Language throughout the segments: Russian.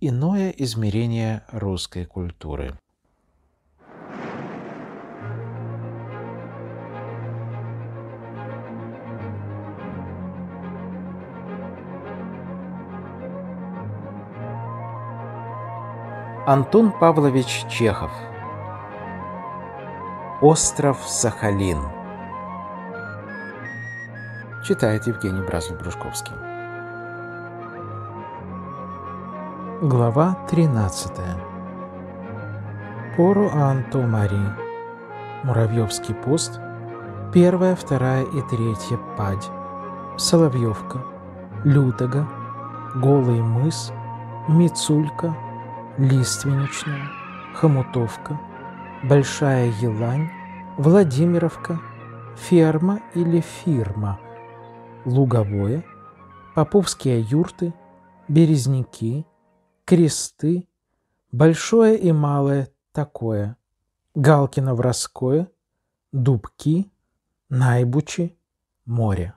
Иное измерение русской культуры. Антон Павлович Чехов Остров Сахалин Читает Евгений Бразль-Брюшковский Глава 13. Пору Анто Мари. Муравьевский пост. Первая, вторая и третья падь. Соловьевка. Лютога. Голый мыс. Мицулька. Лиственничная. Хомутовка. Большая Елань. Владимировка. Ферма или фирма. Луговое. Поповские юрты. Березники кресты, большое и малое такое, Галкино-Вроское, Дубки, Найбучи, море.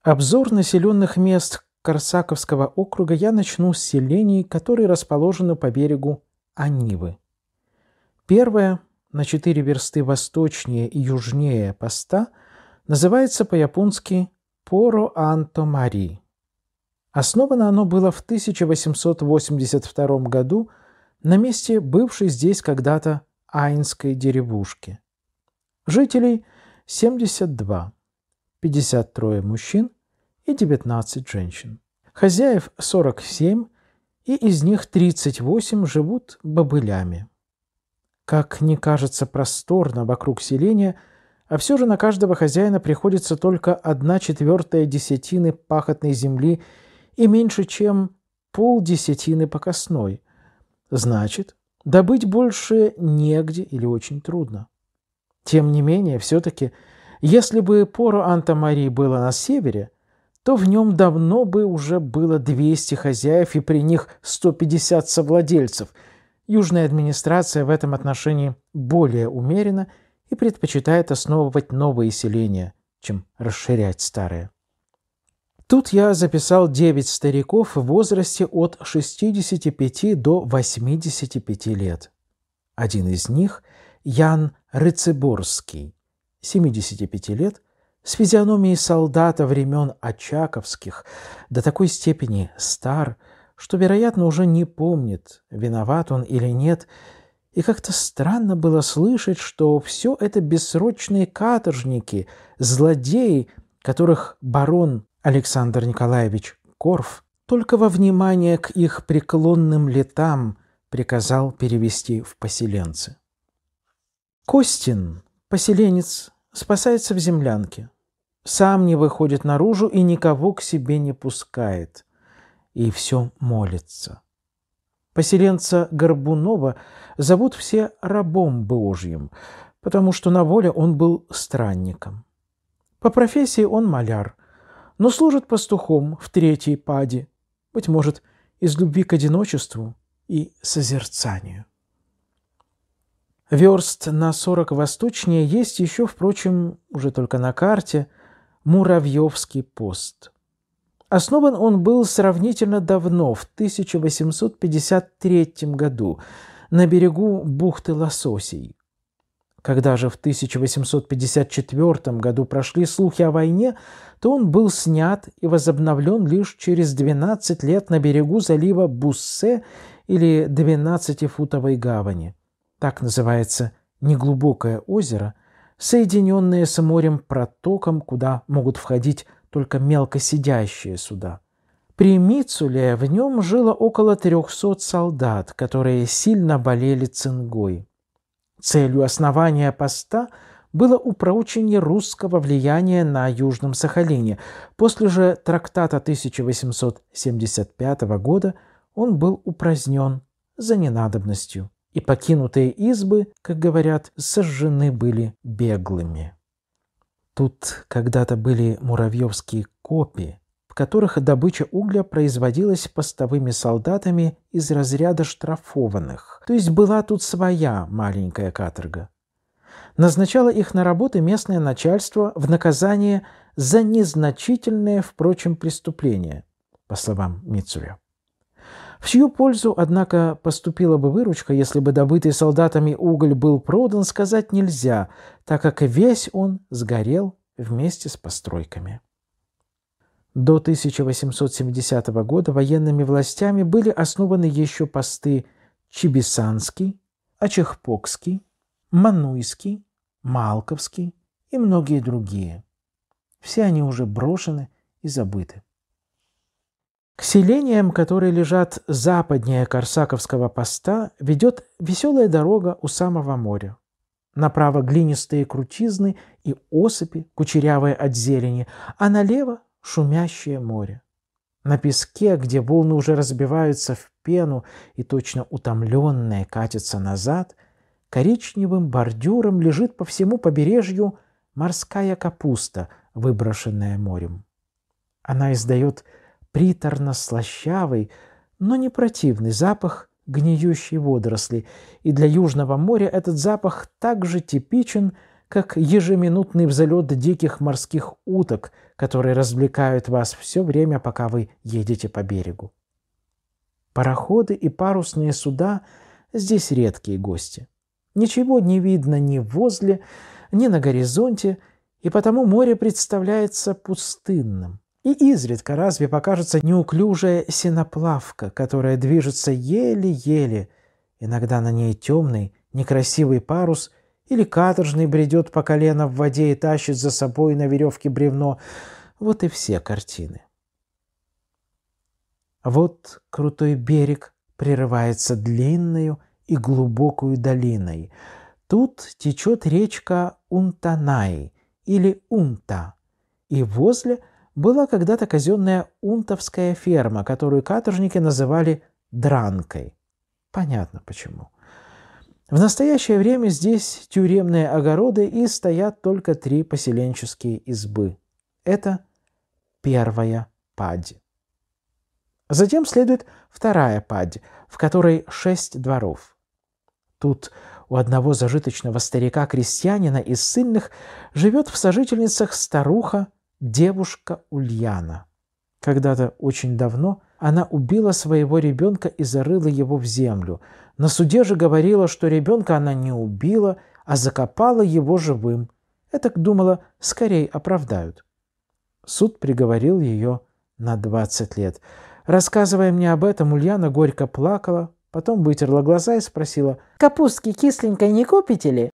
Обзор населенных мест Корсаковского округа я начну с селений, которые расположены по берегу Анивы. Первое, на четыре версты восточнее и южнее поста, называется по-японски Поро-Анто-Мари. Основано оно было в 1882 году на месте бывшей здесь когда-то Айнской деревушки. Жителей 72, 53 мужчин и 19 женщин. Хозяев 47, и из них 38 живут бобылями. Как не кажется просторно вокруг селения, а все же на каждого хозяина приходится только одна четвертая десятины пахотной земли – и меньше, чем полдесятины покосной. Значит, добыть больше негде или очень трудно. Тем не менее, все-таки, если бы Поро Антамари было на севере, то в нем давно бы уже было 200 хозяев и при них 150 совладельцев. Южная администрация в этом отношении более умерена и предпочитает основывать новые селения, чем расширять старые. Тут я записал 9 стариков в возрасте от 65 до 85 лет. Один из них – Ян Рыцеборский, 75 лет, с физиономией солдата времен Очаковских, до такой степени стар, что, вероятно, уже не помнит, виноват он или нет, и как-то странно было слышать, что все это бессрочные каторжники, злодеи, которых барон Александр Николаевич Корф только во внимание к их преклонным летам приказал перевести в поселенцы. Костин, поселенец, спасается в землянке. Сам не выходит наружу и никого к себе не пускает. И все молится. Поселенца Горбунова зовут все рабом Божьим, потому что на воле он был странником. По профессии он маляр – но служит пастухом в третьей паде, быть может, из любви к одиночеству и созерцанию. Верст на 40 восточнее есть еще, впрочем, уже только на карте, Муравьевский пост. Основан он был сравнительно давно, в 1853 году, на берегу бухты Лососей. Когда же в 1854 году прошли слухи о войне, то он был снят и возобновлен лишь через 12 лет на берегу залива Буссе или 12-футовой гавани. Так называется неглубокое озеро, соединенное с морем протоком, куда могут входить только мелкосидящие суда. При Мицуле в нем жило около 300 солдат, которые сильно болели цингой. Целью основания поста было упрочение русского влияния на Южном Сахалине. После же трактата 1875 года он был упразднен за ненадобностью, и покинутые избы, как говорят, сожжены были беглыми. Тут когда-то были муравьевские копии – в которых добыча угля производилась постовыми солдатами из разряда штрафованных. То есть была тут своя маленькая каторга. Назначало их на работы местное начальство в наказание за незначительное, впрочем, преступление, по словам Мицуя. В чью пользу, однако, поступила бы выручка, если бы добытый солдатами уголь был продан, сказать нельзя, так как весь он сгорел вместе с постройками. До 1870 года военными властями были основаны еще посты Чебисанский, Ачехпокский, Мануйский, Малковский и многие другие. Все они уже брошены и забыты. К селениям, которые лежат западнее Корсаковского поста, ведет веселая дорога у самого моря. Направо глинистые крутизны и осыпи, кучерявые от зелени, а налево шумящее море. На песке, где волны уже разбиваются в пену и точно утомленные катятся назад, коричневым бордюром лежит по всему побережью морская капуста, выброшенная морем. Она издает приторно-слащавый, но не противный запах гниющей водоросли, и для Южного моря этот запах так же типичен, как ежеминутный взлет диких морских уток – которые развлекают вас все время, пока вы едете по берегу. Пароходы и парусные суда здесь редкие гости. Ничего не видно ни возле, ни на горизонте, и потому море представляется пустынным. И изредка разве покажется неуклюжая сеноплавка, которая движется еле-еле, иногда на ней темный, некрасивый парус или каторжный бредет по колено в воде и тащит за собой на веревке бревно. Вот и все картины. Вот крутой берег прерывается длинную и глубокую долиной. Тут течет речка Унтанай или Унта, и возле была когда-то казенная унтовская ферма, которую каторжники называли Дранкой. Понятно почему. В настоящее время здесь тюремные огороды и стоят только три поселенческие избы. Это первая падь. Затем следует вторая падь, в которой шесть дворов. Тут у одного зажиточного старика-крестьянина из сильных живет в сожительницах старуха, девушка Ульяна. Когда-то очень давно она убила своего ребенка и зарыла его в землю – на суде же говорила, что ребенка она не убила, а закопала его живым. Это думала, скорее оправдают. Суд приговорил ее на 20 лет. Рассказывая мне об этом, Ульяна горько плакала, потом вытерла глаза и спросила, «Капустки кисленькой не купите ли?»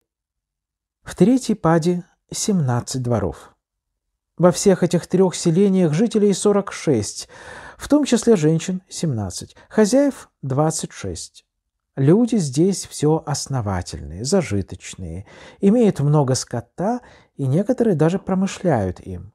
В третьей паде 17 дворов. Во всех этих трех селениях жителей 46, в том числе женщин 17, хозяев 26. Люди здесь все основательные, зажиточные, имеют много скота, и некоторые даже промышляют им.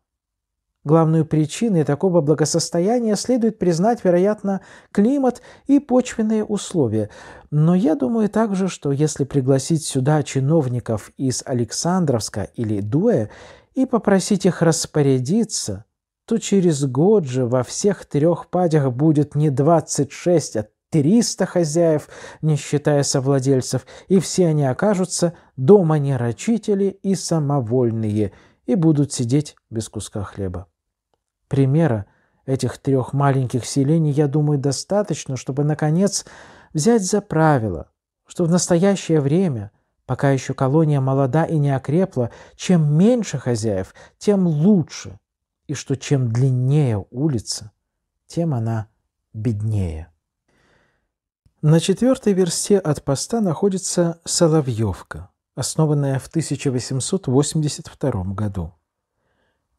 Главную причиной такого благосостояния следует признать, вероятно, климат и почвенные условия. Но я думаю также, что если пригласить сюда чиновников из Александровска или Дуэ и попросить их распорядиться, то через год же во всех трех падях будет не 26, а 300 хозяев, не считая совладельцев, и все они окажутся дома домонерочители и самовольные, и будут сидеть без куска хлеба. Примера этих трех маленьких селений, я думаю, достаточно, чтобы, наконец, взять за правило, что в настоящее время, пока еще колония молода и не окрепла, чем меньше хозяев, тем лучше, и что чем длиннее улица, тем она беднее. На четвертой версте от поста находится Соловьевка, основанная в 1882 году.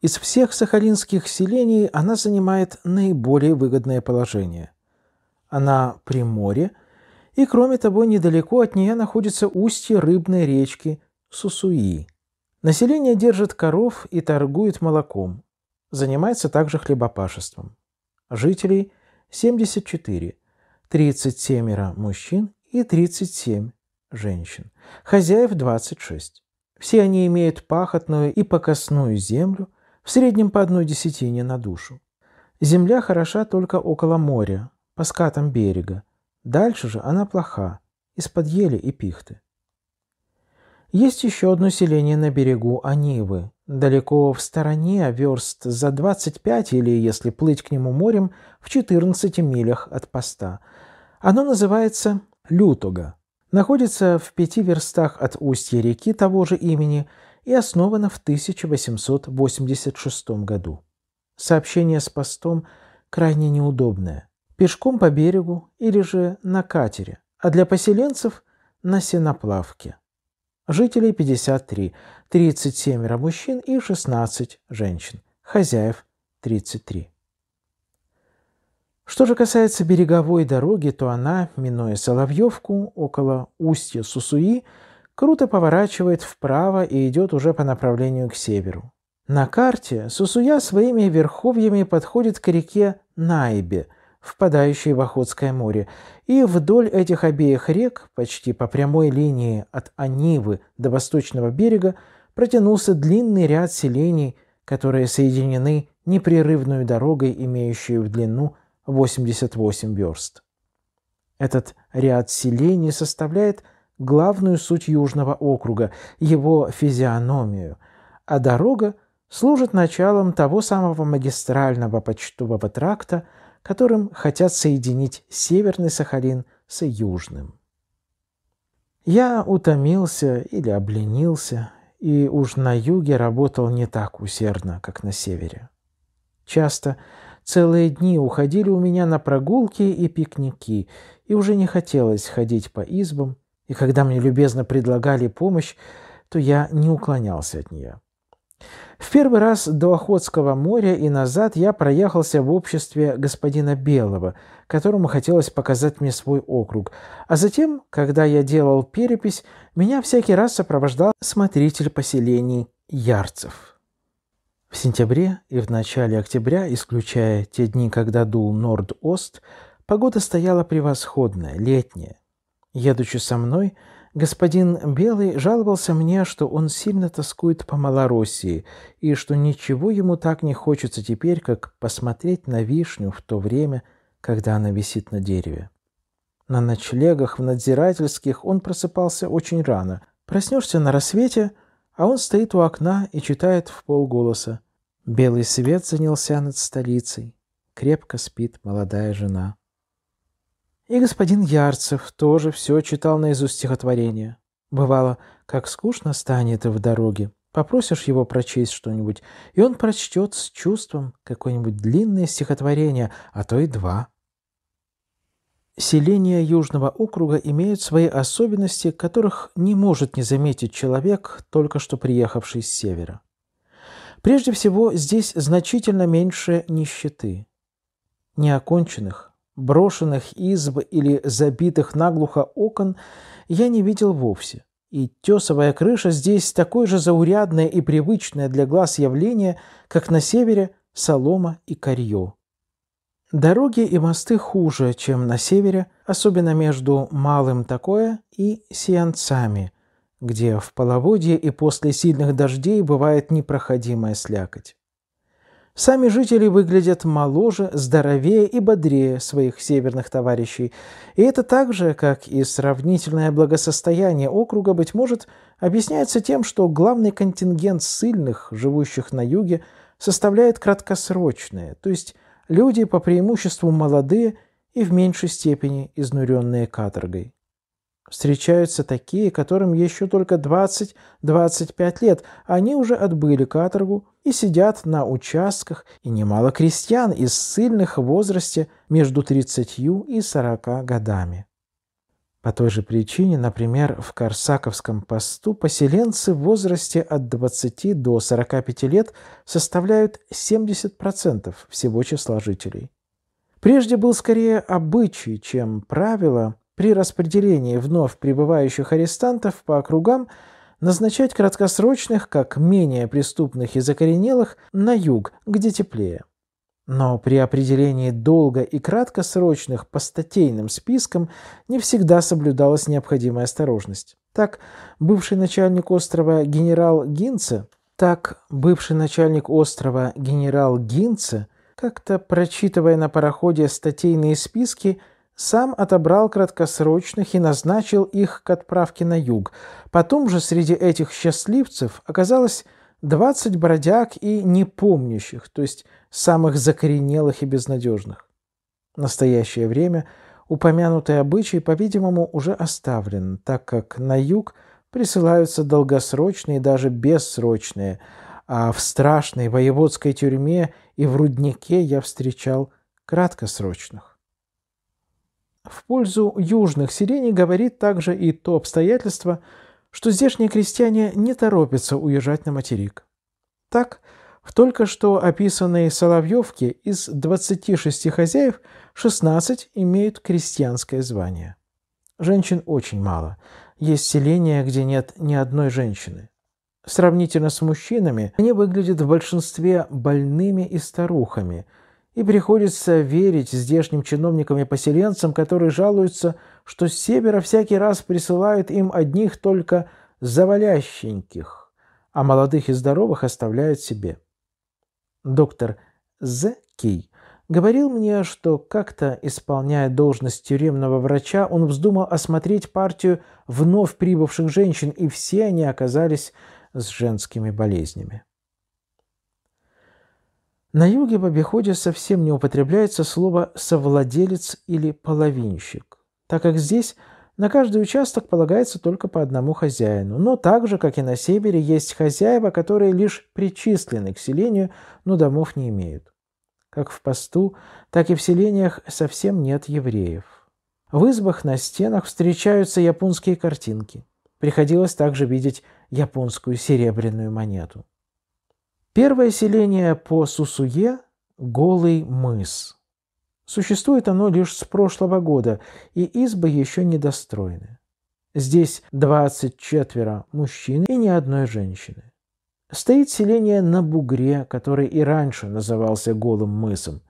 Из всех сахалинских селений она занимает наиболее выгодное положение. Она при море, и кроме того, недалеко от нее находится устье рыбной речки Сусуи. Население держит коров и торгует молоком. Занимается также хлебопашеством. Жителей 74 – 37 мужчин и 37 женщин. Хозяев 26. Все они имеют пахотную и покосную землю, в среднем по одной десятине на душу. Земля хороша только около моря, по скатам берега. Дальше же она плоха, из-под ели и пихты. Есть еще одно селение на берегу Анивы, Далеко в стороне, верст за 25 или, если плыть к нему морем, в 14 милях от поста. Оно называется Лютога. Находится в пяти верстах от устья реки того же имени и основано в 1886 году. Сообщение с постом крайне неудобное. Пешком по берегу или же на катере, а для поселенцев – на сеноплавке. Жителей 53, 37 мужчин и 16 женщин, хозяев 33. Что же касается береговой дороги, то она, минуя Соловьевку, около устья Сусуи, круто поворачивает вправо и идет уже по направлению к северу. На карте Сусуя своими верховьями подходит к реке Найбе, впадающей в Охотское море, и вдоль этих обеих рек, почти по прямой линии от Анивы до восточного берега, протянулся длинный ряд селений, которые соединены непрерывной дорогой, имеющей в длину 88 верст. Этот ряд селений составляет главную суть Южного округа, его физиономию, а дорога служит началом того самого магистрального почтового тракта, которым хотят соединить Северный Сахалин с Южным. Я утомился или обленился и уж на юге работал не так усердно, как на севере. Часто целые дни уходили у меня на прогулки и пикники, и уже не хотелось ходить по избам, и когда мне любезно предлагали помощь, то я не уклонялся от нее. В первый раз до Охотского моря и назад я проехался в обществе господина Белого, которому хотелось показать мне свой округ. А затем, когда я делал перепись, меня всякий раз сопровождал смотритель поселений Ярцев. В сентябре и в начале октября, исключая те дни, когда дул норд-ост, погода стояла превосходная, летняя. Едучи со мной – Господин Белый жаловался мне, что он сильно тоскует по Малороссии, и что ничего ему так не хочется теперь, как посмотреть на вишню в то время, когда она висит на дереве. На ночлегах в надзирательских он просыпался очень рано. Проснешься на рассвете, а он стоит у окна и читает в полголоса. Белый свет занялся над столицей. Крепко спит молодая жена. И господин Ярцев тоже все читал наизусть стихотворение. Бывало, как скучно станет в дороге. Попросишь его прочесть что-нибудь, и он прочтет с чувством какое-нибудь длинное стихотворение, а то и два. Селения Южного округа имеют свои особенности, которых не может не заметить человек, только что приехавший с севера. Прежде всего, здесь значительно меньше нищеты. Неоконченных, Брошенных изб или забитых наглухо окон я не видел вовсе. И тесовая крыша здесь такое же заурядное и привычное для глаз явление, как на севере солома и корье. Дороги и мосты хуже, чем на севере, особенно между Малым Такое и Сианцами, где в половодье и после сильных дождей бывает непроходимая слякоть. Сами жители выглядят моложе, здоровее и бодрее своих северных товарищей, и это так же, как и сравнительное благосостояние округа, быть может, объясняется тем, что главный контингент сильных, живущих на юге, составляет краткосрочные, то есть люди по преимуществу молодые и в меньшей степени изнуренные каторгой. Встречаются такие, которым еще только 20-25 лет. Они уже отбыли каторгу и сидят на участках, и немало крестьян из сильных в возрасте между 30 и 40 годами. По той же причине, например, в Корсаковском посту поселенцы в возрасте от 20 до 45 лет составляют 70% всего числа жителей. Прежде был скорее обычай, чем правило – при распределении вновь прибывающих арестантов по округам назначать краткосрочных, как менее преступных и закоренелых, на юг, где теплее. Но при определении долго и краткосрочных по статейным спискам не всегда соблюдалась необходимая осторожность. Так, бывший начальник острова генерал Гинце, так бывший начальник острова генерал Гинце, как-то прочитывая на пароходе статейные списки, сам отобрал краткосрочных и назначил их к отправке на юг. Потом же среди этих счастливцев оказалось 20 бродяг и непомнящих, то есть самых закоренелых и безнадежных. В настоящее время упомянутый обычай, по-видимому, уже оставлен, так как на юг присылаются долгосрочные и даже бессрочные, а в страшной воеводской тюрьме и в руднике я встречал краткосрочных. В пользу южных селений говорит также и то обстоятельство, что здешние крестьяне не торопятся уезжать на материк. Так, в только что описанной Соловьевке из 26 хозяев 16 имеют крестьянское звание. Женщин очень мало. Есть селения, где нет ни одной женщины. Сравнительно с мужчинами, они выглядят в большинстве больными и старухами – и приходится верить здешним чиновникам и поселенцам, которые жалуются, что с севера всякий раз присылают им одних только завалященьких, а молодых и здоровых оставляют себе. Доктор З. Кей говорил мне, что как-то, исполняя должность тюремного врача, он вздумал осмотреть партию вновь прибывших женщин, и все они оказались с женскими болезнями. На юге в обиходе совсем не употребляется слово «совладелец» или «половинщик», так как здесь на каждый участок полагается только по одному хозяину, но так же, как и на севере, есть хозяева, которые лишь причислены к селению, но домов не имеют. Как в посту, так и в селениях совсем нет евреев. В избах на стенах встречаются японские картинки. Приходилось также видеть японскую серебряную монету. Первое селение по Сусуе – Голый мыс. Существует оно лишь с прошлого года, и избы еще не достроены. Здесь 24 мужчин и ни одной женщины. Стоит селение на бугре, который и раньше назывался Голым мысом.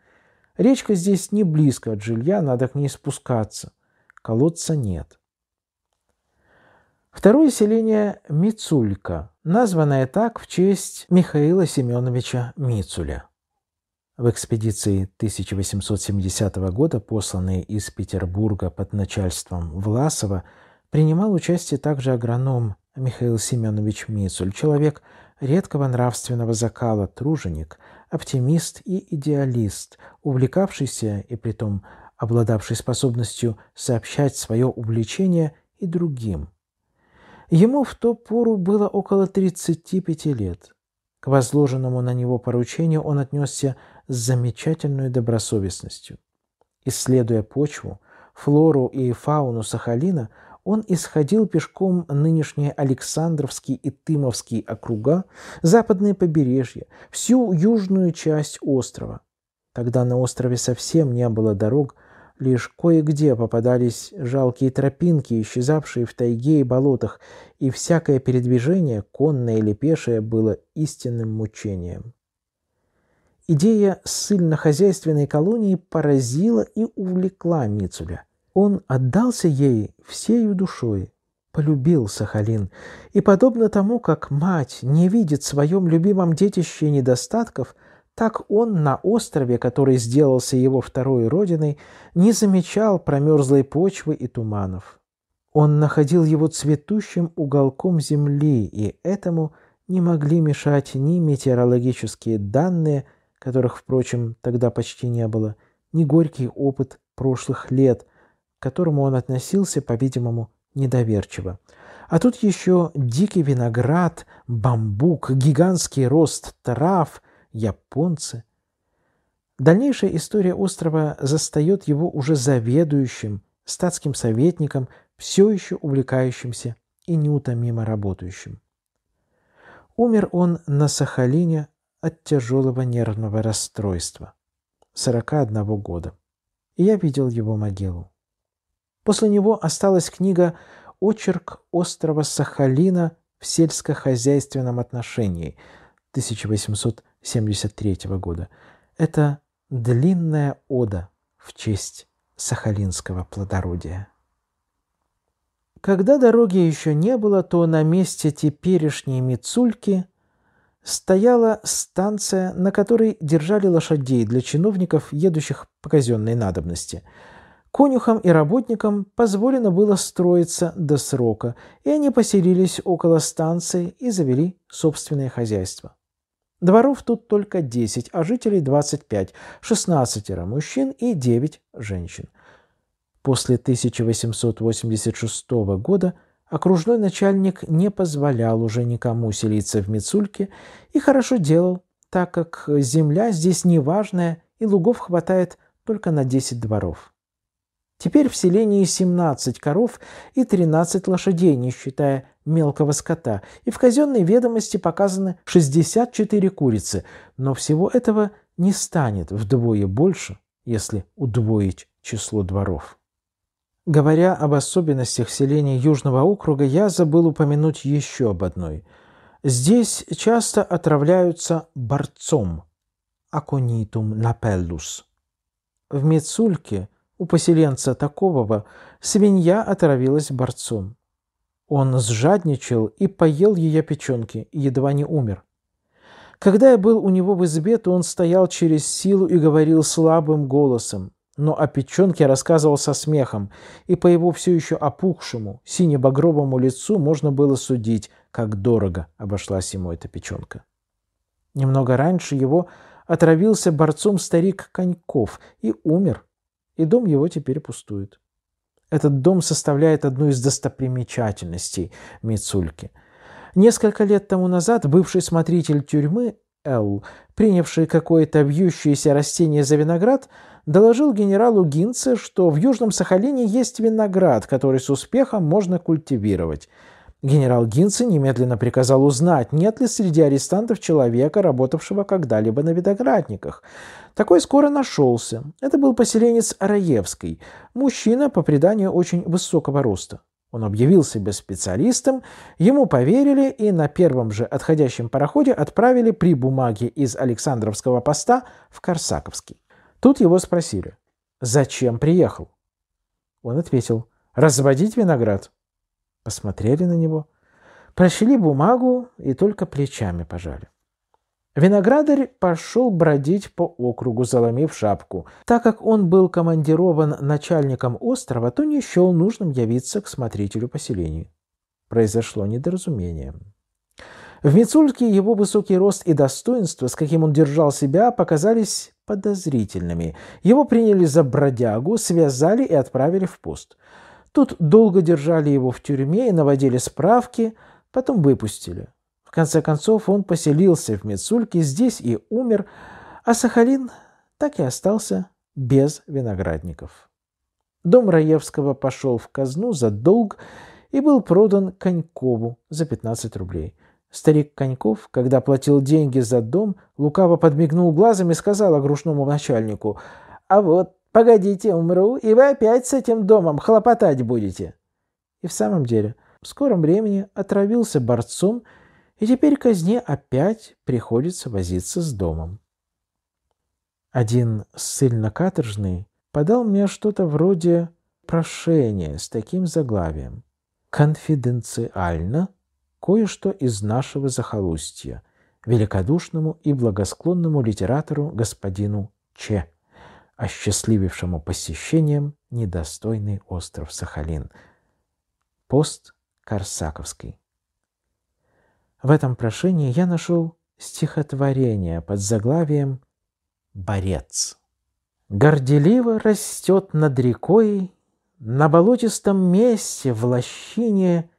Речка здесь не близко от жилья, надо к ней спускаться. Колодца нет. Второе селение – Мицулька, названное так в честь Михаила Семеновича Мицуля. В экспедиции 1870 года, посланной из Петербурга под начальством Власова, принимал участие также агроном Михаил Семенович Мицуль, человек редкого нравственного закала, труженик, оптимист и идеалист, увлекавшийся и притом обладавший способностью сообщать свое увлечение и другим, Ему в ту пору было около 35 лет. К возложенному на него поручению он отнесся с замечательной добросовестностью. Исследуя почву, флору и фауну Сахалина, он исходил пешком нынешние Александровский и Тымовский округа, западные побережья, всю южную часть острова. Тогда на острове совсем не было дорог, Лишь кое-где попадались жалкие тропинки, исчезавшие в тайге и болотах, и всякое передвижение, конное или пешее, было истинным мучением. Идея ссыльно-хозяйственной колонии поразила и увлекла Мицуля. Он отдался ей всею душой, полюбил Сахалин, и, подобно тому, как мать не видит в своем любимом детище недостатков, так он на острове, который сделался его второй родиной, не замечал промерзлой почвы и туманов. Он находил его цветущим уголком земли, и этому не могли мешать ни метеорологические данные, которых, впрочем, тогда почти не было, ни горький опыт прошлых лет, к которому он относился, по-видимому, недоверчиво. А тут еще дикий виноград, бамбук, гигантский рост трав – японцы. Дальнейшая история острова застает его уже заведующим, статским советником, все еще увлекающимся и неутомимо работающим. Умер он на Сахалине от тяжелого нервного расстройства. 41 года. И я видел его могилу. После него осталась книга «Очерк острова Сахалина в сельскохозяйственном отношении» 1800 73 года. Это длинная ода в честь сахалинского плодородия. Когда дороги еще не было, то на месте теперешней Мицульки стояла станция, на которой держали лошадей для чиновников, едущих по казенной надобности. Конюхам и работникам позволено было строиться до срока, и они поселились около станции и завели собственное хозяйство. Дворов тут только 10, а жителей 25, 16 мужчин и 9 женщин. После 1886 года окружной начальник не позволял уже никому селиться в Мицульке и хорошо делал, так как земля здесь неважная и лугов хватает только на 10 дворов. Теперь в селении 17 коров и 13 лошадей, не считая мелкого скота, и в казенной ведомости показаны 64 курицы, но всего этого не станет вдвое больше, если удвоить число дворов. Говоря об особенностях селения Южного округа, я забыл упомянуть еще об одной. Здесь часто отравляются борцом аконитум напеллус. В Мецульке у поселенца такового свинья отравилась борцом. Он сжадничал и поел ее печенки, и едва не умер. Когда я был у него в избе, то он стоял через силу и говорил слабым голосом, но о печенке рассказывал со смехом, и по его все еще опухшему, синебагровому лицу можно было судить, как дорого обошлась ему эта печенка. Немного раньше его отравился борцом старик Коньков и умер, и дом его теперь пустует. Этот дом составляет одну из достопримечательностей Мицульки. Несколько лет тому назад бывший смотритель тюрьмы Эл, принявший какое-то вьющееся растение за виноград, доложил генералу Гинце, что в Южном Сахалине есть виноград, который с успехом можно культивировать – Генерал Гинце немедленно приказал узнать, нет ли среди арестантов человека, работавшего когда-либо на виноградниках. Такой скоро нашелся. Это был поселенец Раевской, мужчина, по преданию, очень высокого роста. Он объявил себя специалистом, ему поверили и на первом же отходящем пароходе отправили при бумаге из Александровского поста в Корсаковский. Тут его спросили, зачем приехал? Он ответил, разводить виноград посмотрели на него, прощели бумагу и только плечами пожали. Виноградарь пошел бродить по округу, заломив шапку. Так как он был командирован начальником острова, то не счел нужным явиться к смотрителю поселения. Произошло недоразумение. В Мицульке его высокий рост и достоинство, с каким он держал себя, показались подозрительными. Его приняли за бродягу, связали и отправили в пост. Тут долго держали его в тюрьме и наводили справки, потом выпустили. В конце концов он поселился в Мицульке, здесь и умер, а Сахалин так и остался без виноградников. Дом Раевского пошел в казну за долг и был продан Конькову за 15 рублей. Старик Коньков, когда платил деньги за дом, лукаво подмигнул глазом и сказал огрушному начальнику, «А вот Погодите, умру, и вы опять с этим домом хлопотать будете. И в самом деле, в скором времени отравился борцом, и теперь казне опять приходится возиться с домом. Один ссыльно-каторжный подал мне что-то вроде прошения с таким заглавием. «Конфиденциально кое-что из нашего захолустья» великодушному и благосклонному литератору господину Че осчастливившему посещением недостойный остров Сахалин. Пост Корсаковский. В этом прошении я нашел стихотворение под заглавием «Борец». Горделиво растет над рекой, На болотистом месте, в лощине,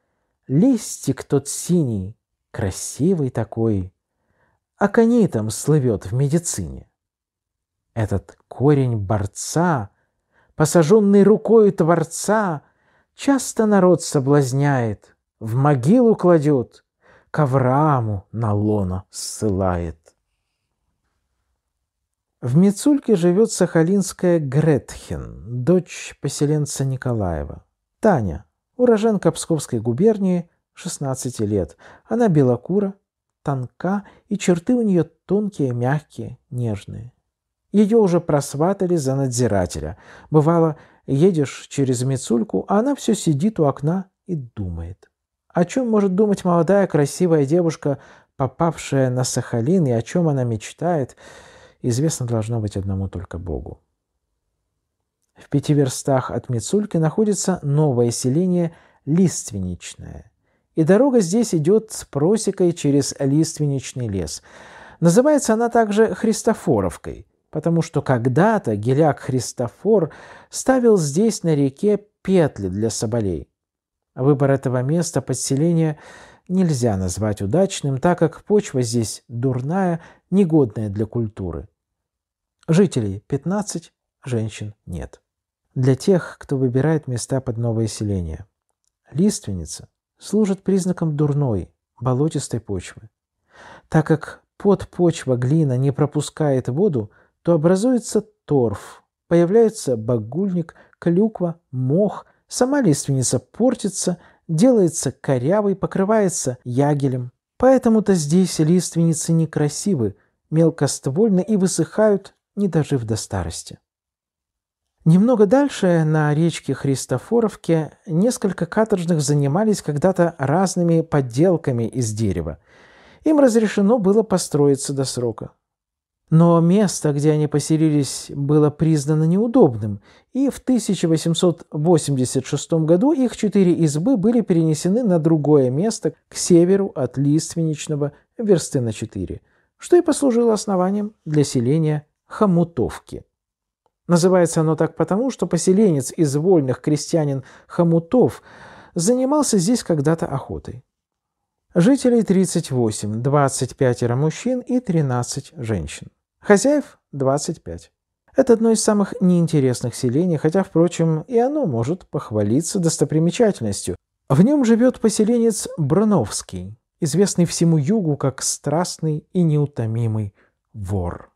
Листик тот синий, красивый такой, Аконитом слывет в медицине. Этот корень борца, посаженный рукою Творца, часто народ соблазняет, в могилу кладет, к Аврааму на лоно ссылает. В Мицульке живет сахалинская Гретхен, дочь поселенца Николаева. Таня, уроженка Псковской губернии, 16 лет. Она белокура, тонка, и черты у нее тонкие, мягкие, нежные. Ее уже просватали за надзирателя. Бывало, едешь через Мицульку, а она все сидит у окна и думает. О чем может думать молодая красивая девушка, попавшая на Сахалин, и о чем она мечтает, известно должно быть одному только Богу. В пяти верстах от Мицульки находится новое селение Лиственничное. И дорога здесь идет с просекой через Лиственничный лес. Называется она также Христофоровкой – потому что когда-то Геляк Христофор ставил здесь на реке петли для соболей. Выбор этого места подселения нельзя назвать удачным, так как почва здесь дурная, негодная для культуры. Жителей 15, женщин нет. Для тех, кто выбирает места под новое селение. Лиственница служит признаком дурной, болотистой почвы. Так как под почва глина не пропускает воду, то образуется торф, появляется багульник, клюква, мох, сама лиственница портится, делается корявой, покрывается ягелем. Поэтому-то здесь лиственницы некрасивы, мелкоствольны и высыхают, не дожив до старости. Немного дальше, на речке Христофоровке, несколько каторжных занимались когда-то разными подделками из дерева. Им разрешено было построиться до срока. Но место, где они поселились, было признано неудобным, и в 1886 году их четыре избы были перенесены на другое место к северу от Лиственничного версты на четыре, что и послужило основанием для селения Хомутовки. Называется оно так потому, что поселенец из вольных крестьянин Хомутов занимался здесь когда-то охотой. Жителей 38, 25 мужчин и 13 женщин. Хозяев 25. Это одно из самых неинтересных селений, хотя, впрочем, и оно может похвалиться достопримечательностью. В нем живет поселенец Броновский, известный всему югу как страстный и неутомимый вор.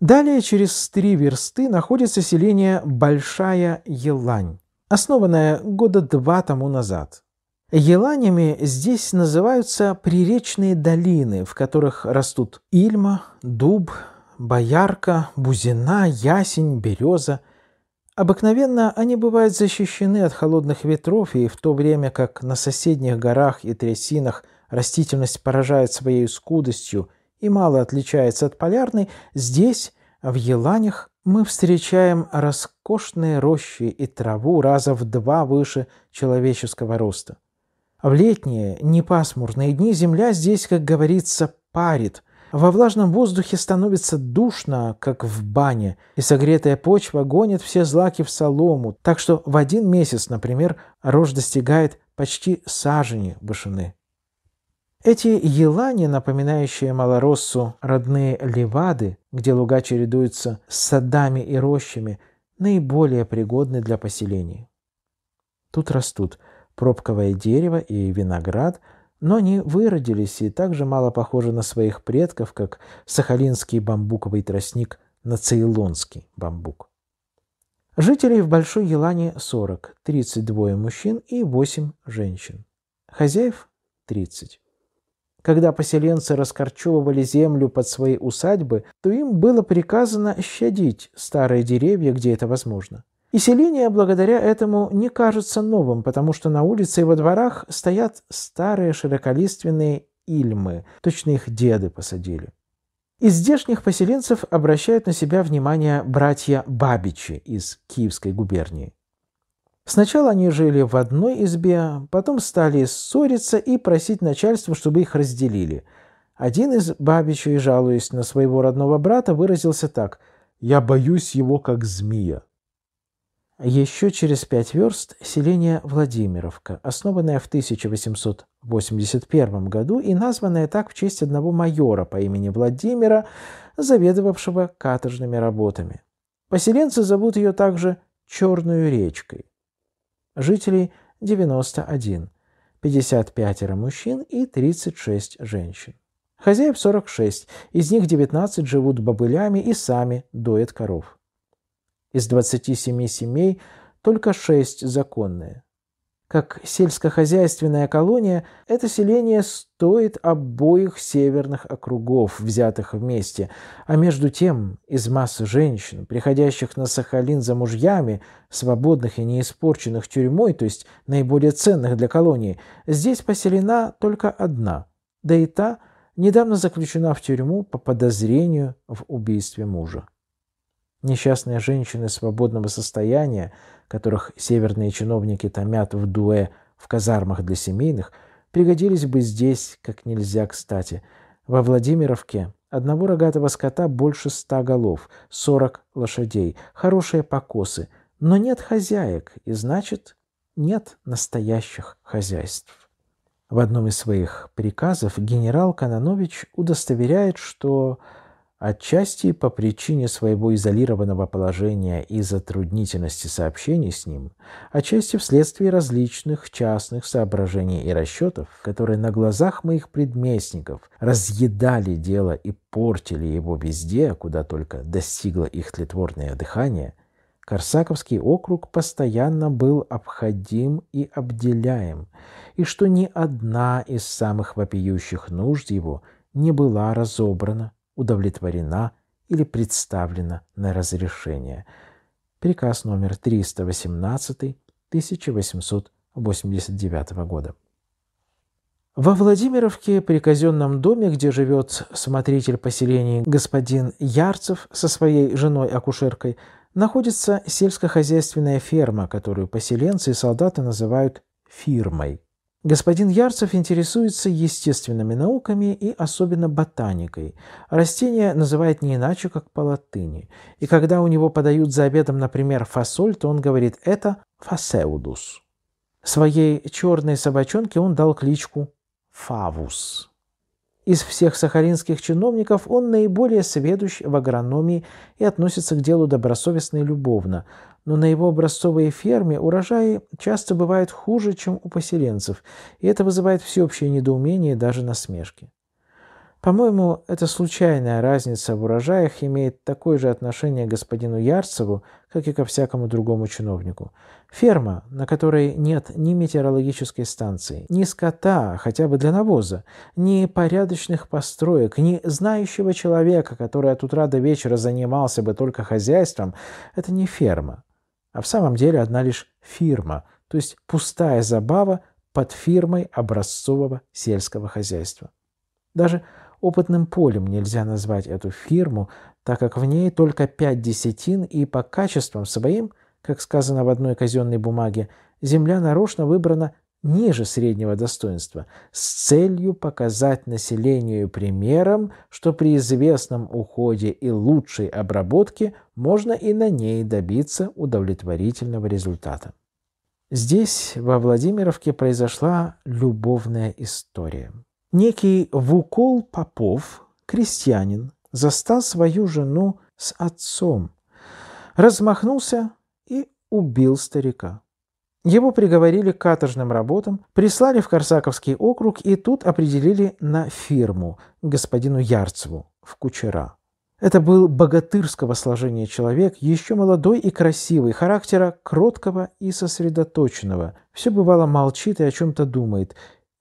Далее через три версты находится селение Большая Елань, основанное года два тому назад. Еланями здесь называются приречные долины, в которых растут ильма, дуб, боярка, бузина, ясень, береза. Обыкновенно они бывают защищены от холодных ветров, и в то время как на соседних горах и трясинах растительность поражает своей скудостью и мало отличается от полярной, здесь, в еланях, мы встречаем роскошные рощи и траву раза в два выше человеческого роста. В летние, непасмурные дни земля здесь, как говорится, парит. Во влажном воздухе становится душно, как в бане, и согретая почва гонит все злаки в солому, так что в один месяц, например, рожь достигает почти сажени вышины. Эти елани, напоминающие малороссу родные левады, где луга чередуются с садами и рощами, наиболее пригодны для поселений. Тут растут – пробковое дерево и виноград, но они выродились и также мало похожи на своих предков, как сахалинский бамбуковый тростник на цейлонский бамбук. Жителей в Большой Елане 40, 32 мужчин и 8 женщин. Хозяев 30. Когда поселенцы раскорчевывали землю под свои усадьбы, то им было приказано щадить старые деревья, где это возможно. И селение благодаря этому не кажется новым, потому что на улице и во дворах стоят старые широколиственные ильмы, точно их деды посадили. Из здешних поселенцев обращают на себя внимание братья Бабичи из Киевской губернии. Сначала они жили в одной избе, потом стали ссориться и просить начальство, чтобы их разделили. Один из Бабичей, жалуясь на своего родного брата, выразился так «Я боюсь его, как змея». Еще через пять верст селение Владимировка, основанное в 1881 году и названное так в честь одного майора по имени Владимира, заведовавшего каторжными работами. Поселенцы зовут ее также Черную речкой. Жителей 91, 55 мужчин и 36 женщин. Хозяев 46, из них 19 живут бобылями и сами доят коров. Из 27 семей только 6 законные. Как сельскохозяйственная колония, это селение стоит обоих северных округов, взятых вместе. А между тем, из массы женщин, приходящих на Сахалин за мужьями, свободных и неиспорченных тюрьмой, то есть наиболее ценных для колонии, здесь поселена только одна, да и та – недавно заключена в тюрьму по подозрению в убийстве мужа. Несчастные женщины свободного состояния, которых северные чиновники томят в дуэ в казармах для семейных, пригодились бы здесь как нельзя кстати. Во Владимировке одного рогатого скота больше ста голов, сорок лошадей, хорошие покосы, но нет хозяек, и значит, нет настоящих хозяйств. В одном из своих приказов генерал Кононович удостоверяет, что Отчасти по причине своего изолированного положения и затруднительности сообщений с ним, отчасти вследствие различных частных соображений и расчетов, которые на глазах моих предместников разъедали дело и портили его везде, куда только достигло их тлетворное дыхание, Корсаковский округ постоянно был обходим и обделяем, и что ни одна из самых вопиющих нужд его не была разобрана удовлетворена или представлена на разрешение. Приказ номер 318 1889 года. Во Владимировке при казенном доме, где живет смотритель поселений господин Ярцев со своей женой-акушеркой, находится сельскохозяйственная ферма, которую поселенцы и солдаты называют «фирмой». Господин Ярцев интересуется естественными науками и особенно ботаникой. Растения называет не иначе, как по латыни. И когда у него подают за обедом, например, фасоль, то он говорит «это фасеудус». Своей черной собачонке он дал кличку «фавус». Из всех сахалинских чиновников он наиболее сведущ в агрономии и относится к делу добросовестно и любовно, но на его образцовой ферме урожаи часто бывают хуже, чем у поселенцев, и это вызывает всеобщее недоумение и даже насмешки. По-моему, эта случайная разница в урожаях имеет такое же отношение к господину Ярцеву, как и ко всякому другому чиновнику. Ферма, на которой нет ни метеорологической станции, ни скота, а хотя бы для навоза, ни порядочных построек, ни знающего человека, который от утра до вечера занимался бы только хозяйством, это не ферма, а в самом деле одна лишь фирма, то есть пустая забава под фирмой образцового сельского хозяйства. Даже Опытным полем нельзя назвать эту фирму, так как в ней только пять десятин и по качествам своим, как сказано в одной казенной бумаге, земля нарочно выбрана ниже среднего достоинства, с целью показать населению примером, что при известном уходе и лучшей обработке можно и на ней добиться удовлетворительного результата. Здесь, во Владимировке, произошла любовная история. Некий Вукол Попов, крестьянин, застал свою жену с отцом, размахнулся и убил старика. Его приговорили к каторжным работам, прислали в Корсаковский округ и тут определили на фирму господину Ярцеву в Кучера. Это был богатырского сложения человек, еще молодой и красивый, характера кроткого и сосредоточенного. Все бывало молчит и о чем-то думает,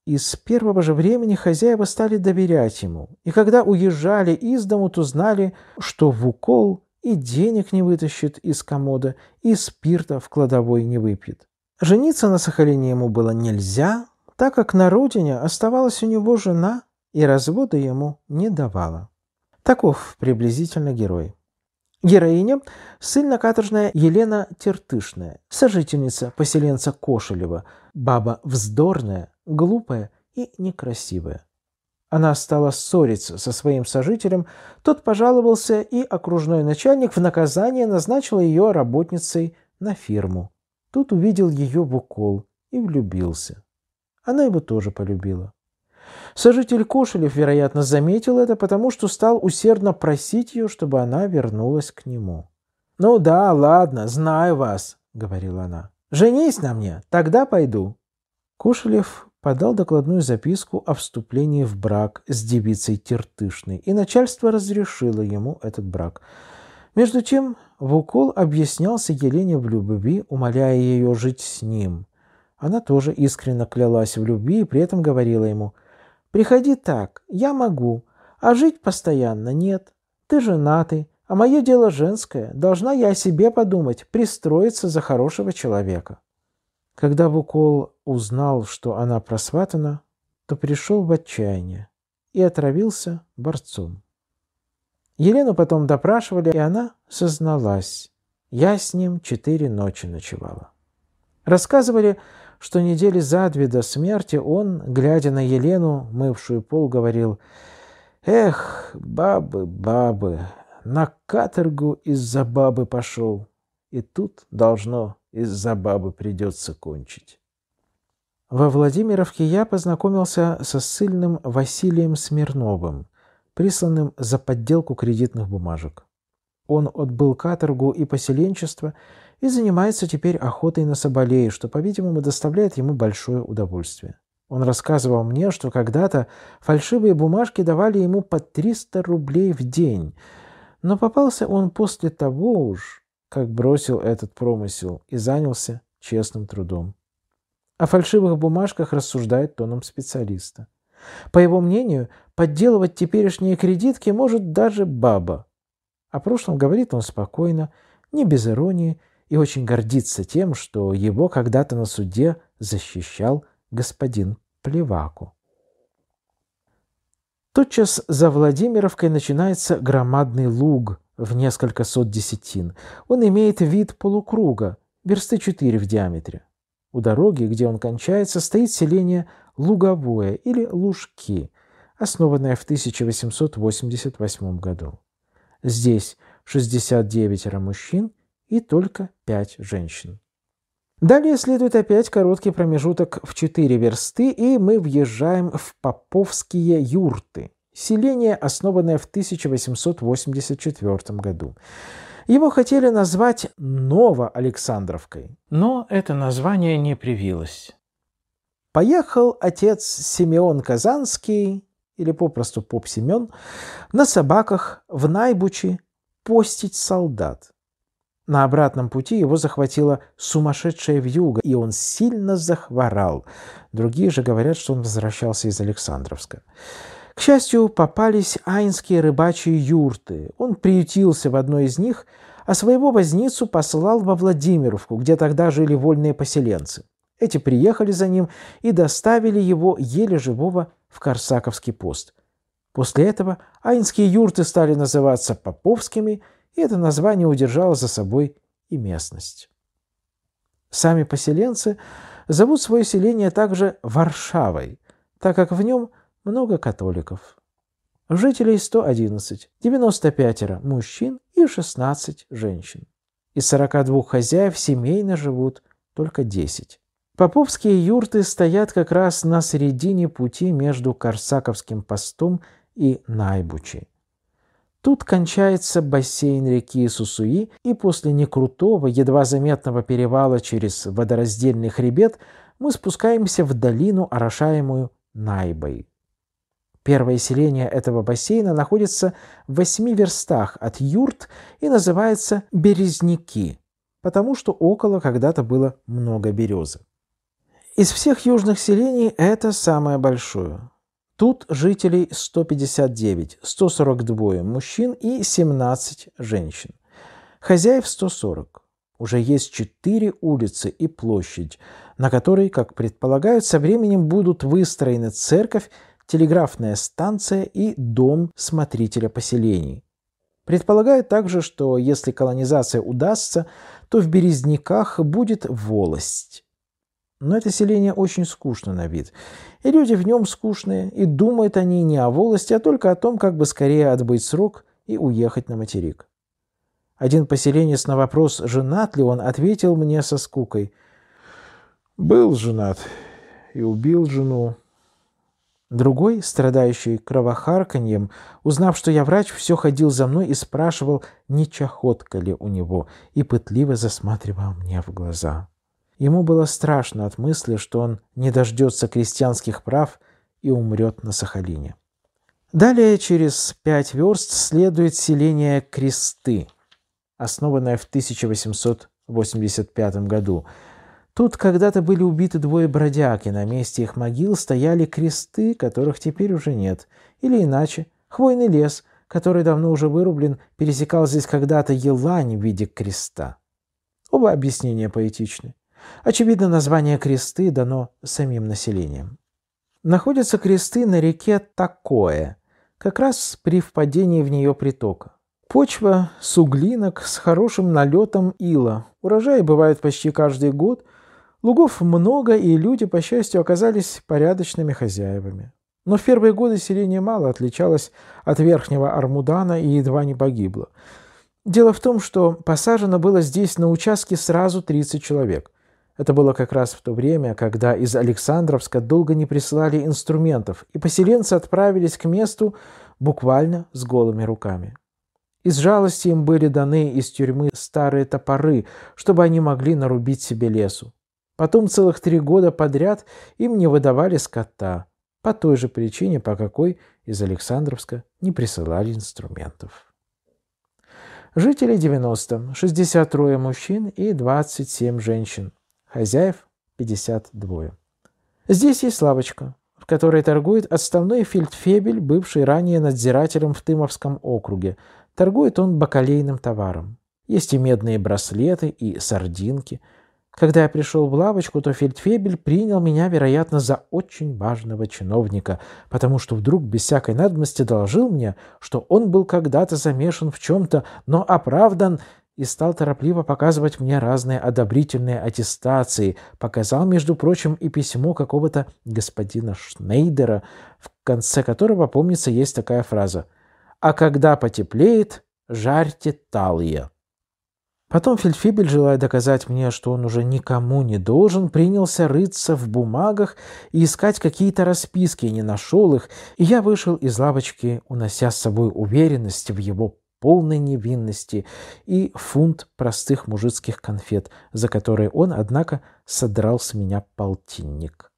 и с первого же времени хозяева стали доверять ему. И когда уезжали из дому, то знали, что в укол и денег не вытащит из комода, и спирта в кладовой не выпьет. Жениться на Сахалине ему было нельзя, так как на родине оставалась у него жена и развода ему не давала. Таков приблизительно герой. Героиня – ссыльно-каторжная Елена Тертышная, сожительница поселенца Кошелева, баба вздорная, глупая и некрасивая. Она стала ссориться со своим сожителем, тот пожаловался, и окружной начальник в наказание назначил ее работницей на фирму. Тут увидел ее в укол и влюбился. Она его тоже полюбила. Сожитель Кошелев, вероятно, заметил это, потому что стал усердно просить ее, чтобы она вернулась к нему. «Ну да, ладно, знаю вас», — говорила она. «Женись на мне, тогда пойду». Кошелев подал докладную записку о вступлении в брак с девицей Тертышной, и начальство разрешило ему этот брак. Между тем, Вукол объяснялся Елене в любви, умоляя ее жить с ним. Она тоже искренне клялась в любви и при этом говорила ему – Приходи так, я могу, а жить постоянно нет. Ты женатый, а мое дело женское, должна я о себе подумать, пристроиться за хорошего человека». Когда Букол узнал, что она просватана, то пришел в отчаяние и отравился борцом. Елену потом допрашивали, и она созналась. Я с ним четыре ночи ночевала. Рассказывали, что недели за две до смерти он, глядя на Елену, мывшую пол, говорил «Эх, бабы, бабы, на каторгу из-за бабы пошел, и тут должно из-за бабы придется кончить». Во Владимировке я познакомился со сильным Василием Смирновым, присланным за подделку кредитных бумажек. Он отбыл каторгу и поселенчество – и занимается теперь охотой на соболей, что, по-видимому, доставляет ему большое удовольствие. Он рассказывал мне, что когда-то фальшивые бумажки давали ему по 300 рублей в день, но попался он после того уж, как бросил этот промысел и занялся честным трудом. О фальшивых бумажках рассуждает тоном специалиста. По его мнению, подделывать теперешние кредитки может даже баба. О прошлом говорит он спокойно, не без иронии и очень гордится тем, что его когда-то на суде защищал господин Плеваку. Тотчас за Владимировкой начинается громадный луг в несколько сот десятин. Он имеет вид полукруга, версты четыре в диаметре. У дороги, где он кончается, стоит селение Луговое или Лужки, основанное в 1888 году. Здесь 69 мужчин и только 5 женщин. Далее следует опять короткий промежуток в 4 версты, и мы въезжаем в Поповские юрты, селение, основанное в 1884 году. Его хотели назвать Ново-Александровкой, но это название не привилось. Поехал отец Симеон Казанский, или попросту поп Семен, на собаках в Найбучи постить солдат. На обратном пути его захватила сумасшедшая вьюга, и он сильно захворал. Другие же говорят, что он возвращался из Александровска. К счастью, попались айнские рыбачьи юрты. Он приютился в одной из них, а своего возницу посылал во Владимировку, где тогда жили вольные поселенцы. Эти приехали за ним и доставили его еле живого в Корсаковский пост. После этого айнские юрты стали называться Поповскими – и это название удержало за собой и местность. Сами поселенцы зовут свое селение также Варшавой, так как в нем много католиков. Жителей 111, 95 мужчин и 16 женщин. Из 42 хозяев семейно живут только 10. Поповские юрты стоят как раз на середине пути между Корсаковским постом и Найбучи. Тут кончается бассейн реки Сусуи, и после некрутого, едва заметного перевала через водораздельный хребет мы спускаемся в долину, орошаемую Найбой. Первое селение этого бассейна находится в восьми верстах от юрт и называется Березники, потому что около когда-то было много березы. Из всех южных селений это самое большое. Тут жителей 159, 142 мужчин и 17 женщин. Хозяев 140. Уже есть четыре улицы и площадь, на которой, как предполагают, со временем будут выстроены церковь, телеграфная станция и дом смотрителя поселений. Предполагают также, что если колонизация удастся, то в Березняках будет волость. Но это селение очень скучно на вид. И люди в нем скучные, и думают они не о волости, а только о том, как бы скорее отбыть срок и уехать на материк. Один поселенец на вопрос, женат ли он, ответил мне со скукой. «Был женат и убил жену». Другой, страдающий кровохарканьем, узнав, что я врач, все ходил за мной и спрашивал, не чахотка ли у него, и пытливо засматривал мне в глаза. Ему было страшно от мысли, что он не дождется крестьянских прав и умрет на Сахалине. Далее через пять верст следует селение Кресты, основанное в 1885 году. Тут когда-то были убиты двое бродяг, и на месте их могил стояли кресты, которых теперь уже нет. Или иначе, хвойный лес, который давно уже вырублен, пересекал здесь когда-то елань в виде креста. Оба объяснения поэтичны. Очевидно, название кресты дано самим населением. Находятся кресты на реке Такое, как раз при впадении в нее притока. Почва – суглинок с хорошим налетом ила. Урожаи бывают почти каждый год. Лугов много, и люди, по счастью, оказались порядочными хозяевами. Но в первые годы селение мало отличалось от верхнего Армудана и едва не погибло. Дело в том, что посажено было здесь на участке сразу 30 человек – это было как раз в то время, когда из Александровска долго не прислали инструментов, и поселенцы отправились к месту буквально с голыми руками. Из жалости им были даны из тюрьмы старые топоры, чтобы они могли нарубить себе лесу. Потом целых три года подряд им не выдавали скота, по той же причине, по какой из Александровска не присылали инструментов. Жители 90, 63 мужчин и 27 женщин хозяев 52. Здесь есть лавочка, в которой торгует отставной фельдфебель, бывший ранее надзирателем в Тымовском округе. Торгует он бакалейным товаром. Есть и медные браслеты, и сардинки. Когда я пришел в лавочку, то фельдфебель принял меня, вероятно, за очень важного чиновника, потому что вдруг без всякой надобности доложил мне, что он был когда-то замешан в чем-то, но оправдан и стал торопливо показывать мне разные одобрительные аттестации. Показал, между прочим, и письмо какого-то господина Шнейдера, в конце которого, помнится, есть такая фраза «А когда потеплеет, жарьте талые». Потом Фельдфибель, желая доказать мне, что он уже никому не должен, принялся рыться в бумагах и искать какие-то расписки, не нашел их, и я вышел из лавочки, унося с собой уверенность в его полной невинности и фунт простых мужицких конфет, за которые он, однако, содрал с меня полтинник.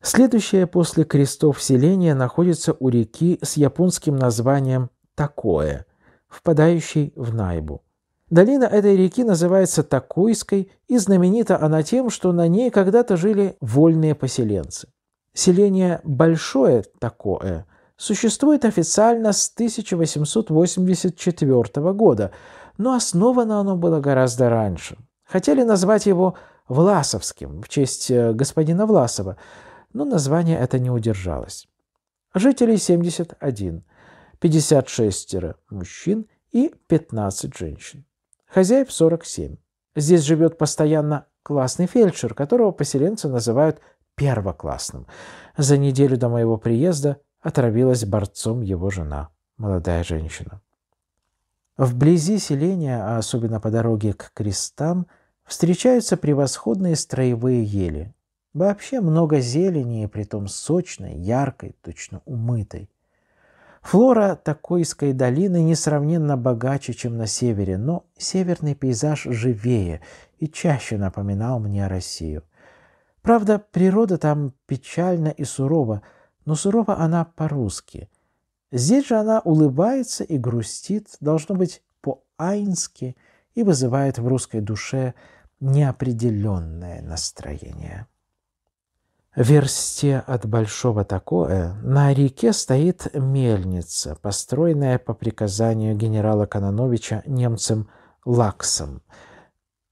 Следующее после крестов селение находится у реки с японским названием Такое, впадающей в Найбу. Долина этой реки называется Такойской, и знаменита она тем, что на ней когда-то жили вольные поселенцы. Селение Большое Такое – существует официально с 1884 года, но основано оно было гораздо раньше. Хотели назвать его Власовским в честь э, господина Власова, но название это не удержалось. Жителей 71, 56 мужчин и 15 женщин. Хозяев 47. Здесь живет постоянно классный фельдшер, которого поселенцы называют первоклассным. За неделю до моего приезда отравилась борцом его жена, молодая женщина. Вблизи селения, а особенно по дороге к крестам, встречаются превосходные строевые ели. Вообще много зелени, и, притом сочной, яркой, точно умытой. Флора Такойской долины несравненно богаче, чем на севере, но северный пейзаж живее и чаще напоминал мне Россию. Правда, природа там печальна и сурова – но сурова она по-русски. Здесь же она улыбается и грустит, должно быть, по-айнски, и вызывает в русской душе неопределенное настроение. В версте от Большого Такое на реке стоит мельница, построенная по приказанию генерала Кононовича немцем Лаксом,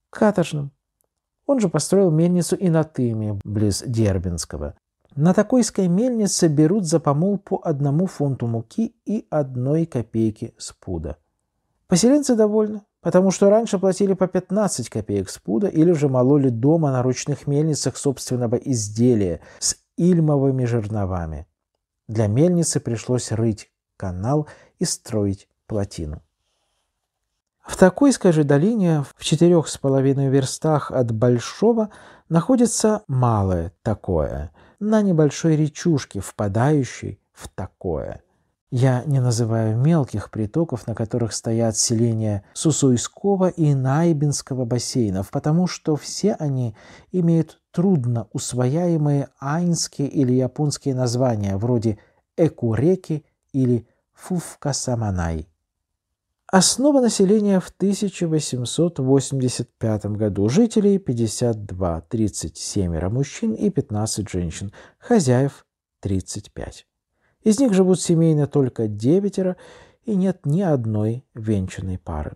каторжным. Он же построил мельницу и на Тыме, близ Дербинского. На Такойской мельнице берут за помол по одному фунту муки и одной копейки с пуда. Поселенцы довольны, потому что раньше платили по 15 копеек с пуда или же мололи дома на ручных мельницах собственного изделия с ильмовыми жерновами. Для мельницы пришлось рыть канал и строить плотину. В такой, скажи, долине, в четырех с половиной верстах от Большого, находится малое такое – на небольшой речушке, впадающей в такое. Я не называю мелких притоков, на которых стоят селения Сусуйского и Найбинского бассейнов, потому что все они имеют трудно усвояемые айнские или японские названия, вроде Экуреки или Фуфкасаманай. – Основа населения в 1885 году. Жителей 52, 37 мужчин и 15 женщин. Хозяев 35. Из них живут семейно только девятеро, и нет ни одной венчанной пары.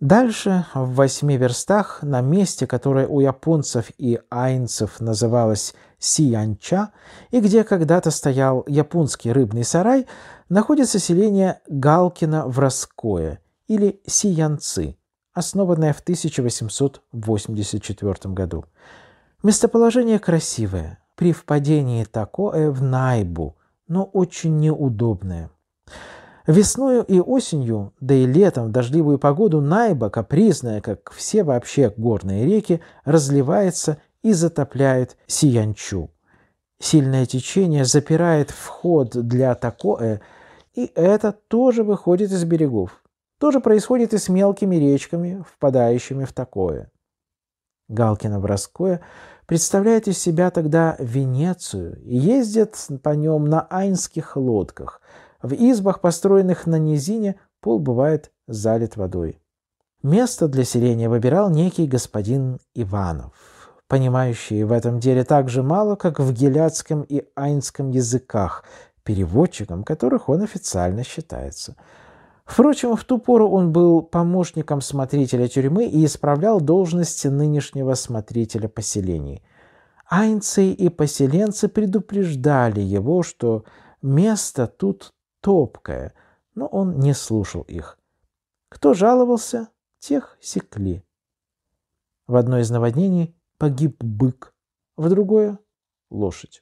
Дальше, в восьми верстах, на месте, которое у японцев и айнцев называлось Сиянча, и где когда-то стоял японский рыбный сарай, находится селение Галкина в Враское или Сиянцы, основанное в 1884 году. Местоположение красивое, при впадении такое в Найбу, но очень неудобное. Весною и осенью, да и летом в дождливую погоду Найба, капризная, как все вообще горные реки, разливается и затопляет Сиянчу. Сильное течение запирает вход для такое и это тоже выходит из берегов. Тоже происходит и с мелкими речками, впадающими в такое. Галкино-Броское представляет из себя тогда Венецию и ездит по нем на айнских лодках. В избах, построенных на низине, пол бывает залит водой. Место для селения выбирал некий господин Иванов, понимающий в этом деле так же мало, как в геляцком и айнском языках, переводчиком которых он официально считается. Впрочем, в ту пору он был помощником смотрителя тюрьмы и исправлял должности нынешнего смотрителя поселений. Айнцы и поселенцы предупреждали его, что место тут топкое, но он не слушал их. Кто жаловался, тех секли. В одно из наводнений погиб бык, в другое — лошадь.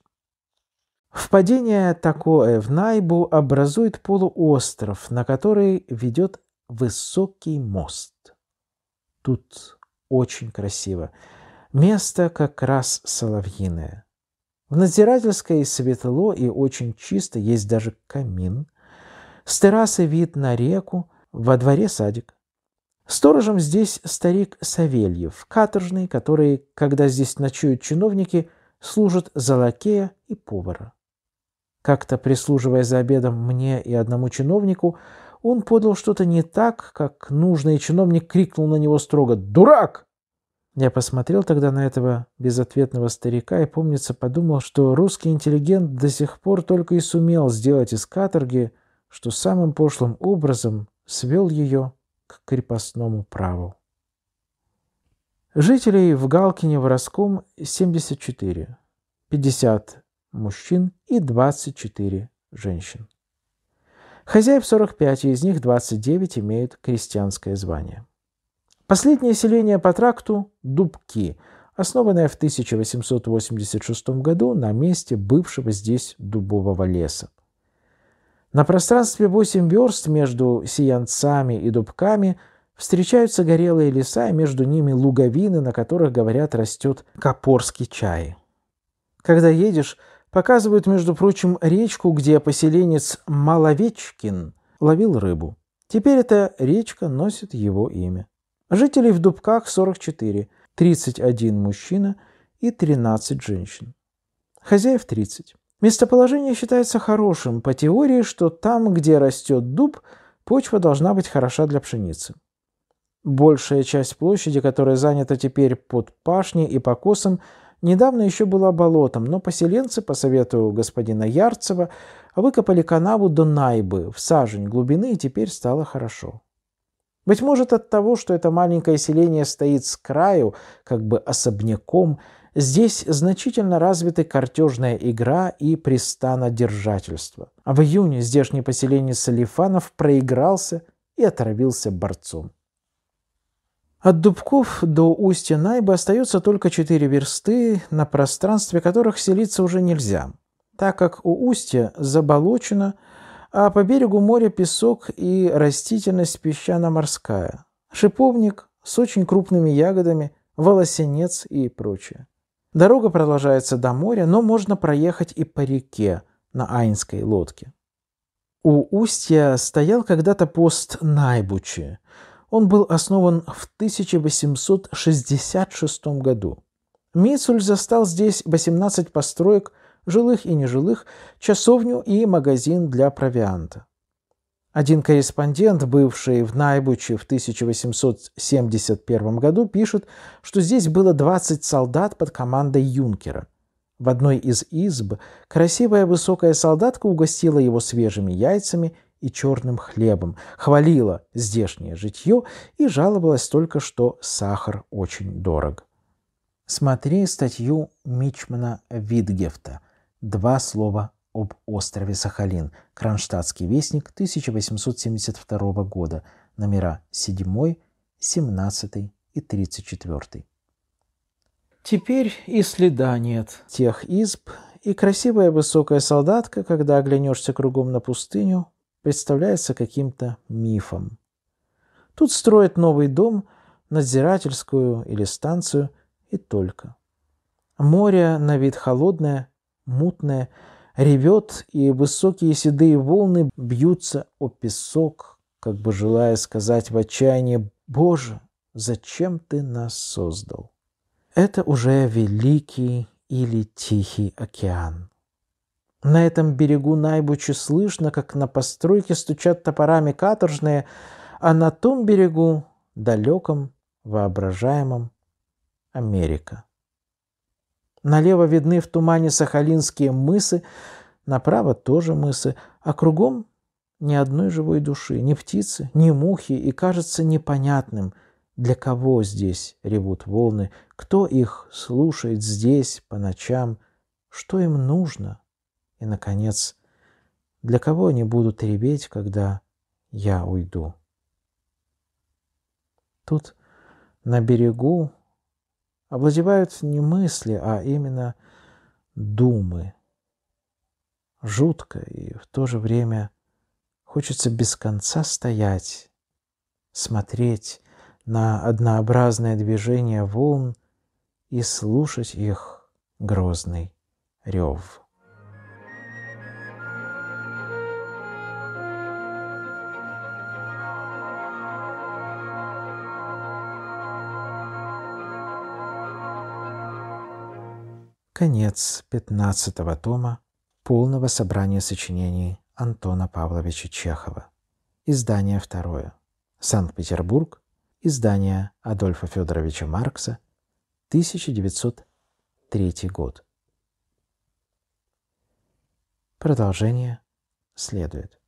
Впадение такое в Найбу образует полуостров, на который ведет высокий мост. Тут очень красиво. Место как раз соловьиное. В надзирательской светло и очень чисто, есть даже камин. С террасы вид на реку, во дворе садик. Сторожем здесь старик Савельев, каторжный, который, когда здесь ночуют чиновники, служит за лакея и повара. Как-то прислуживая за обедом мне и одному чиновнику, он подал что-то не так, как нужно, и чиновник крикнул на него строго «Дурак!». Я посмотрел тогда на этого безответного старика и, помнится, подумал, что русский интеллигент до сих пор только и сумел сделать из каторги, что самым пошлым образом свел ее к крепостному праву. Жителей в Галкине-Воровском в 74. 50 мужчин и 24 женщин. Хозяев 45, и из них 29 имеют крестьянское звание. Последнее селение по тракту – Дубки, основанное в 1886 году на месте бывшего здесь дубового леса. На пространстве 8 верст между Сиянцами и Дубками встречаются горелые леса, и между ними луговины, на которых, говорят, растет копорский чай. Когда едешь – Показывают, между прочим, речку, где поселенец Маловечкин ловил рыбу. Теперь эта речка носит его имя. Жителей в Дубках 44, 31 мужчина и 13 женщин. Хозяев 30. Местоположение считается хорошим по теории, что там, где растет дуб, почва должна быть хороша для пшеницы. Большая часть площади, которая занята теперь под пашней и покосом, недавно еще была болотом, но поселенцы, по совету господина Ярцева, выкопали канаву до Найбы, в сажень глубины, и теперь стало хорошо. Быть может от того, что это маленькое селение стоит с краю, как бы особняком, здесь значительно развиты картежная игра и пристанодержательство. А в июне здешний поселенец Салифанов проигрался и отравился борцом. От Дубков до устья Найбы остается только четыре версты, на пространстве которых селиться уже нельзя, так как у устья заболочено, а по берегу моря песок и растительность песчано-морская, шиповник с очень крупными ягодами, волосенец и прочее. Дорога продолжается до моря, но можно проехать и по реке на Айнской лодке. У устья стоял когда-то пост Найбучи – он был основан в 1866 году. Мицуль застал здесь 18 построек, жилых и нежилых, часовню и магазин для провианта. Один корреспондент, бывший в Найбуче в 1871 году, пишет, что здесь было 20 солдат под командой юнкера. В одной из изб красивая высокая солдатка угостила его свежими яйцами и черным хлебом, хвалила здешнее житье и жаловалась только, что сахар очень дорог. Смотри статью Мичмана Витгефта «Два слова об острове Сахалин. Кронштадтский вестник 1872 года. Номера 7, 17 и 34. Теперь и следа нет тех изб, и красивая высокая солдатка, когда оглянешься кругом на пустыню, представляется каким-то мифом. Тут строят новый дом, надзирательскую или станцию и только. Море на вид холодное, мутное, ревет, и высокие седые волны бьются о песок, как бы желая сказать в отчаянии «Боже, зачем ты нас создал?» Это уже великий или тихий океан. На этом берегу Найбучи слышно, как на постройке стучат топорами каторжные, а на том берегу, далеком, воображаемом, Америка. Налево видны в тумане сахалинские мысы, направо тоже мысы, а кругом ни одной живой души, ни птицы, ни мухи, и кажется непонятным, для кого здесь ревут волны, кто их слушает здесь по ночам, что им нужно и, наконец, для кого они будут реветь, когда я уйду? Тут на берегу обладевают не мысли, а именно думы. Жутко и в то же время хочется без конца стоять, смотреть на однообразное движение волн и слушать их грозный рев. Конец 15 тома полного собрания сочинений Антона Павловича Чехова. Издание второе. Санкт-Петербург. Издание Адольфа Федоровича Маркса. 1903 год. Продолжение следует.